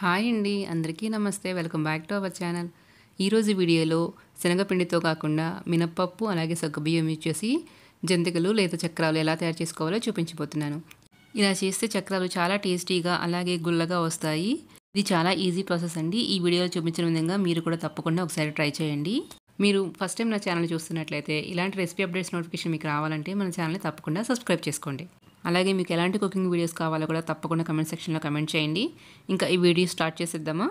hi అండి అందరికీ నమస్తే welcome back to our channel ఈరోజు వీడియోలో శనగపిండితో కాకుండా మినప్పప్పు అలాగే సగ్గుబియ్యం యూజ్ చేసి జంతికలు లేదా చక్రాలు ఎలా తయారు చేసుకోవాలో చూపించబోతున్నాను ఇలా చేస్తే చక్రాలు చాలా టేస్టీగా అలాగే గుల్లగా వస్తాయి ఇది చాలా ఈజీ ప్రాసెస్ అండి ఈ వీడియోలో చూపించిన విధంగా మీరు కూడా తప్పకుండా ఒకసారి ట్రై చేయండి మీరు ఫస్ట్ టైం నా ఛానల్ చూస్తున్నట్లయితే ఇలాంటి రెసిపీ అప్డేట్స్ నోటిఫికేషన్ మీకు రావాలంటే మన ఛానల్ని తప్పకుండా సబ్స్క్రైబ్ చేసుకోండి అలాగే మీకు ఎలాంటి కుకింగ్ వీడియోస్ కావాలో కూడా తప్పకుండా కమెంట్ సెక్షన్లో కమెంట్ చేయండి ఇంకా ఈ వీడియో స్టార్ట్ చేసేద్దామా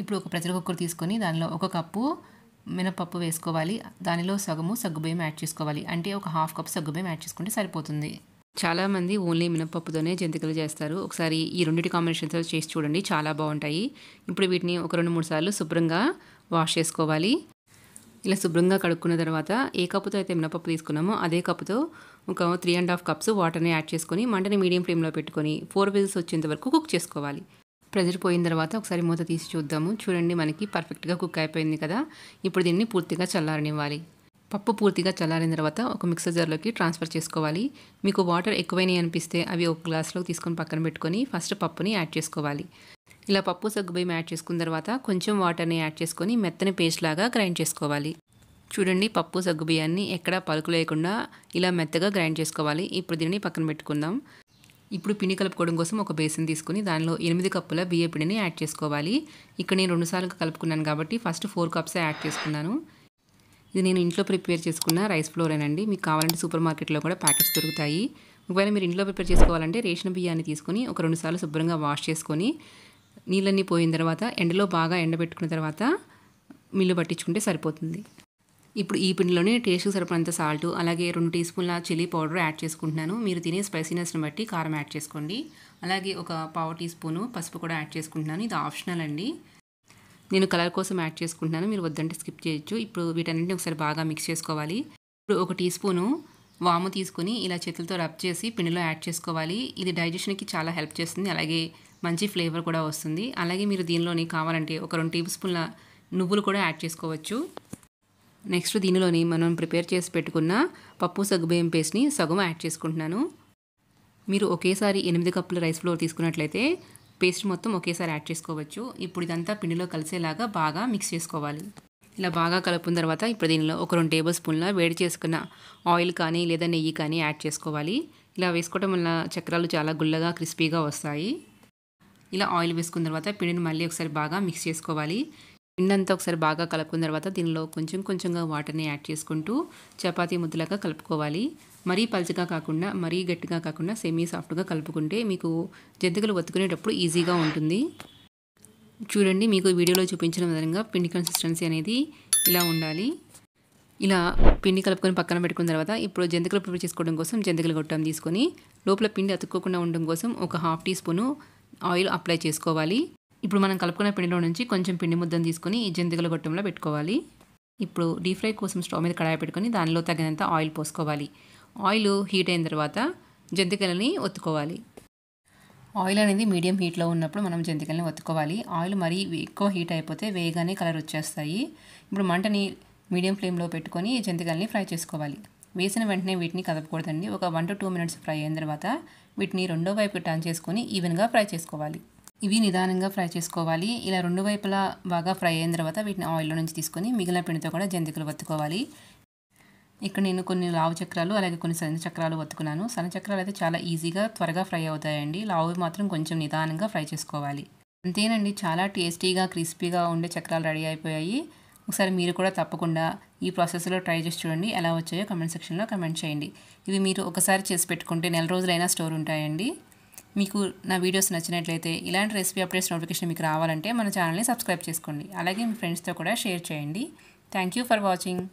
ఇప్పుడు ఒక ప్రెషర్ కుక్కర్ తీసుకొని దానిలో ఒక కప్పు మినపప్పు వేసుకోవాలి దానిలో సగము సగ్గుబియ్యం యాడ్ చేసుకోవాలి అంటే ఒక హాఫ్ కప్ సగ్గుబియ్యం యాడ్ చేసుకుంటే సరిపోతుంది చాలామంది ఓన్లీ మినపప్పుతోనే జంతికలు చేస్తారు ఒకసారి ఈ రెండింటి కాంబినేషన్స్ చేసి చూడండి చాలా బాగుంటాయి ఇప్పుడు వీటిని ఒక రెండు మూడు సార్లు శుభ్రంగా వాష్ చేసుకోవాలి ఇలా శుభ్రంగా కడుక్కున్న తర్వాత ఏ కప్పుతో అయితే మినపప్పు తీసుకున్నామో అదే కప్పుతో ఒక త్రీ అండ్ హాఫ్ కప్స్ వాటర్ని యాడ్ చేసుకొని మంటని మీడియం ఫ్లేమ్లో పెట్టుకొని ఫోర్ విజిల్స్ వచ్చేంత వరకు కుక్ చేసుకోవాలి ప్రెజర్ పోయిన తర్వాత ఒకసారి మూత తీసి చూద్దాము చూడండి మనకి పర్ఫెక్ట్గా కుక్ అయిపోయింది కదా ఇప్పుడు దీన్ని పూర్తిగా చల్లారనివ్వాలి పప్పు పూర్తిగా చల్లారిన తర్వాత ఒక మిక్సర్ జార్లోకి ట్రాన్స్ఫర్ చేసుకోవాలి మీకు వాటర్ ఎక్కువైనాయి అనిపిస్తే అవి ఒక గ్లాస్లో తీసుకొని పక్కన పెట్టుకొని ఫస్ట్ పప్పుని యాడ్ చేసుకోవాలి ఇలా పప్పు సగ్గు బియ్యం యాడ్ చేసుకున్న తర్వాత కొంచెం వాటర్ని యాడ్ చేసుకొని మెత్తని పేస్ట్ లాగా గ్రైండ్ చేసుకోవాలి చూడండి పప్పు సగ్గు బియ్యాన్ని ఎక్కడా పలుకు లేకుండా ఇలా మెత్తగా గ్రైండ్ చేసుకోవాలి ఇప్పుడు దీనిని పక్కన పెట్టుకుందాం ఇప్పుడు పిండి కలుపుకోవడం కోసం ఒక బేసిన్ తీసుకుని దానిలో ఎనిమిది కప్పుల బియ్య పిండిని యాడ్ చేసుకోవాలి ఇక్కడ నేను రెండుసార్లు కలుపుకున్నాను కాబట్టి ఫస్ట్ ఫోర్ కప్సే యాడ్ చేసుకున్నాను ఇది నేను ఇంట్లో ప్రిపేర్ చేసుకున్న రైస్ ఫ్లోరేనండి మీకు కావాలంటే సూపర్ మార్కెట్లో కూడా ప్యాకెట్స్ దొరుకుతాయి ఒకవేళ మీరు ఇంట్లో ప్రిపేర్ చేసుకోవాలంటే రేషన్ బియ్యాన్ని తీసుకొని ఒక రెండుసార్లు శుభ్రంగా వాష్ చేసుకొని నీళ్ళన్నీ పోయిన తర్వాత ఎండలో బాగా ఎండబెట్టుకున్న తర్వాత మిల్లు పట్టించుకుంటే సరిపోతుంది ఇప్పుడు ఈ పిండిలోనే టేస్ట్కి సరిపడంత సాల్ట్ అలాగే రెండు టీ స్పూన్ల చిల్లీ పౌడర్ యాడ్ చేసుకుంటున్నాను మీరు తినే స్పైసీనెస్ని బట్టి కారం యాడ్ చేసుకోండి అలాగే ఒక పావు టీ స్పూను పసుపు కూడా యాడ్ చేసుకుంటున్నాను ఇది ఆప్షనల్ అండి నేను కలర్ కోసం యాడ్ చేసుకుంటున్నాను మీరు వద్దంటే స్కిప్ చేయొచ్చు ఇప్పుడు వీటన్నింటిని ఒకసారి బాగా మిక్స్ చేసుకోవాలి ఇప్పుడు ఒక టీ స్పూను వాము తీసుకొని ఇలా చేతులతో రబ్ చేసి పిండిలో యాడ్ చేసుకోవాలి ఇది డైజెషన్కి చాలా హెల్ప్ చేస్తుంది అలాగే మంచి ఫ్లేవర్ కూడా వస్తుంది అలాగే మీరు దీనిలోని కావాలంటే ఒక రెండు టేబుల్ స్పూన్ల నువ్వులు కూడా యాడ్ చేసుకోవచ్చు నెక్స్ట్ దీనిలోని మనం ప్రిపేర్ చేసి పెట్టుకున్న పప్పు సగ్గుబియ్యం పేస్ట్ని సగం యాడ్ చేసుకుంటున్నాను మీరు ఒకేసారి ఎనిమిది కప్పుల రైస్ ఫ్లోర్ తీసుకున్నట్లయితే పేస్ట్ మొత్తం ఒకేసారి యాడ్ చేసుకోవచ్చు ఇప్పుడు ఇదంతా పిండిలో కలిసేలాగా బాగా మిక్స్ చేసుకోవాలి ఇలా బాగా కలుపుకున్న తర్వాత ఇప్పుడు దీనిలో ఒక రెండు టేబుల్ స్పూన్ల వేడి చేసుకున్న ఆయిల్ కానీ లేదా నెయ్యి కానీ యాడ్ చేసుకోవాలి ఇలా వేసుకోవడం వల్ల చక్రాలు చాలా గుల్లగా క్రిస్పీగా వస్తాయి ఇలా ఆయిల్ వేసుకున్న తర్వాత పిండిని మళ్ళీ ఒకసారి బాగా మిక్స్ చేసుకోవాలి పిండంతా ఒకసారి బాగా కలుపుకున్న తర్వాత దీనిలో కొంచెం కొంచెంగా వాటర్ని యాడ్ చేసుకుంటూ చపాతీ ముద్దలాగా కలుపుకోవాలి మరీ పల్చగా కాకుండా మరీ గట్టిగా కాకుండా సెమీ సాఫ్ట్గా కలుపుకుంటే మీకు జంతికలు ఒత్తుకునేటప్పుడు ఈజీగా ఉంటుంది చూడండి మీకు వీడియోలో చూపించిన విధంగా పిండి కన్సిస్టెన్సీ అనేది ఇలా ఉండాలి ఇలా పిండి కలుపుకొని పక్కన పెట్టుకున్న తర్వాత ఇప్పుడు జంతికలు ప్రిపేర్ చేసుకోవడం కోసం జంతికలు గొట్టం తీసుకొని లోపల పిండి అతుక్కోకుండా ఉండడం కోసం ఒక half teaspoon oil apply చేసుకోవాలి ఇప్పుడు మనం కలుపుకున్న పిండిలో నుంచి కొంచెం పిండి ముద్దను తీసుకుని ఈ జంతికల గొట్టంలో పెట్టుకోవాలి ఇప్పుడు డీప్ ఫ్రై కోసం స్టవ్ మీద కడాయి పెట్టుకొని దానిలో తగినంత ఆయిల్ పోసుకోవాలి ఆయిల్ హీట్ అయిన తర్వాత జంతికలని ఒత్తుకోవాలి ఆయిల్ అనేది మీడియం హీట్లో ఉన్నప్పుడు మనం జంతికల్ని ఒత్తుకోవాలి ఆయిల్ మరీ ఎక్కువ హీట్ అయిపోతే వేగానే కలర్ వచ్చేస్తాయి ఇప్పుడు మంటని మీడియం ఫ్లేమ్లో పెట్టుకొని జంతికల్ని ఫ్రై చేసుకోవాలి వేసిన వెంటనే వీటిని కదపకూడదండి ఒక one to two minutes fry అయిన తర్వాత వీటిని రెండో వైపు టర్న్ చేసుకొని ఈవెన్గా ఫ్రై చేసుకోవాలి ఇవి నిదానంగా ఫ్రై చేసుకోవాలి ఇలా రెండు వైపులా బాగా ఫ్రై అయిన తర్వాత వీటిని ఆయిల్లో నుంచి తీసుకొని మిగిలిన పిండితో కూడా జంతికలు వత్తుకోవాలి ఇక్కడ నేను కొన్ని లావు చక్రాలు అలాగే కొన్ని సన్న చక్రాలు వత్తుకున్నాను సన్న చక్రాలు అయితే చాలా ఈజీగా త్వరగా ఫ్రై అవుతాయండి లావు మాత్రం కొంచెం నిదానంగా ఫ్రై చేసుకోవాలి అంతేనండి చాలా టేస్టీగా క్రిస్పీగా ఉండే చక్రాలు రెడీ అయిపోయాయి ఒకసారి మీరు కూడా తప్పకుండా ఈ ప్రాసెస్లో ట్రై చేసి చూడండి ఎలా వచ్చాయో కమెంట్ సెక్షన్లో కమెంట్ చేయండి ఇవి మీరు ఒకసారి చేసి పెట్టుకుంటే నెల రోజులైనా స్టోర్ ఉంటాయండి మీకు నా వీడియోస్ నచ్చినట్లయితే ఇలాంటి రెసిపీ అప్డేట్స్ నోటిఫికేషన్ మీకు రావాలంటే మన ఛానల్ని సబ్స్క్రైబ్ చేసుకోండి అలాగే మీ ఫ్రెండ్స్తో కూడా షేర్ చేయండి థ్యాంక్ ఫర్ వాచింగ్